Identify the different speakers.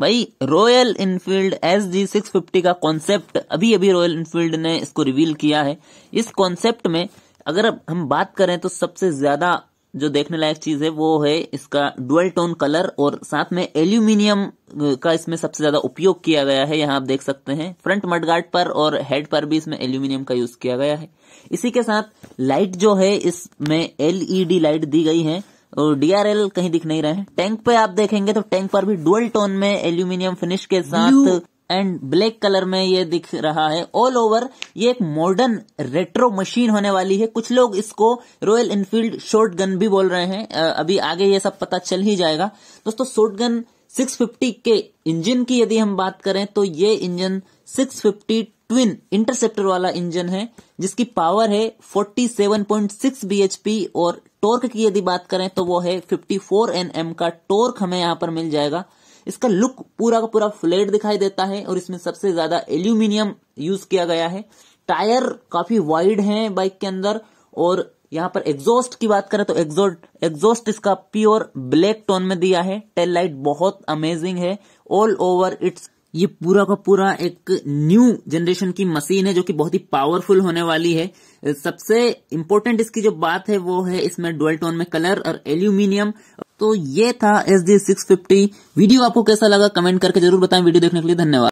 Speaker 1: भाई Royal Enfield S G six fifty का concept अभी अभी रॉयल इनफील्ड ने इसको रिवील किया है इस कॉन्सेप्ट में अगर हम बात करें तो सबसे ज्यादा जो देखने लायक चीज है वो है इसका डुअल टोन कलर और साथ में एल्यूमिनियम का इसमें सबसे ज्यादा उपयोग किया गया है यहाँ आप देख सकते हैं फ्रंट मडगार्ड पर और हेड पर भी इसमें एल्यूमिनियम का यूज किया गया है इसी के साथ लाइट जो है इसमें एलईडी लाइट दी गई है और तो डीआरएल कहीं दिख नहीं रहे हैं टैंक पे आप देखेंगे तो टैंक पर भी डुअल टोन में एल्यूमिनियम फिनिश के साथ एंड ब्लैक कलर में ये दिख रहा है ऑल ओवर ये एक मॉडर्न रेट्रो मशीन होने वाली है कुछ लोग इसको रॉयल इनफील्ड शॉर्ट गन भी बोल रहे हैं अभी आगे ये सब पता चल ही जाएगा दोस्तों शॉर्ट गन सिक्स के इंजन की यदि हम बात करें तो ये इंजन सिक्स ट्विन इंटरसेप्टर वाला इंजन है जिसकी पावर है 47.6 bhp और टोर्क की यदि बात करें तो वो है 54 फोर एन का टोर्क हमें यहाँ पर मिल जाएगा इसका लुक पूरा का पूरा फ्लेट दिखाई देता है और इसमें सबसे ज्यादा एल्यूमिनियम यूज किया गया है टायर काफी वाइड है बाइक के अंदर और यहाँ पर एग्जॉस्ट की बात करें तो एग्जॉस्ट एग्जॉस्ट इसका प्योर ब्लैक टोन में दिया है टेल लाइट बहुत अमेजिंग है ऑल ओवर इट्स ये पूरा का पूरा एक न्यू जनरेशन की मशीन है जो कि बहुत ही पावरफुल होने वाली है सबसे इम्पोर्टेंट इसकी जो बात है वो है इसमें डुअल टोन में कलर और एल्यूमिनियम तो ये था S D six fifty video आपको कैसा लगा कमेंट करके जरूर बताएं वीडियो देखने के लिए धन्यवाद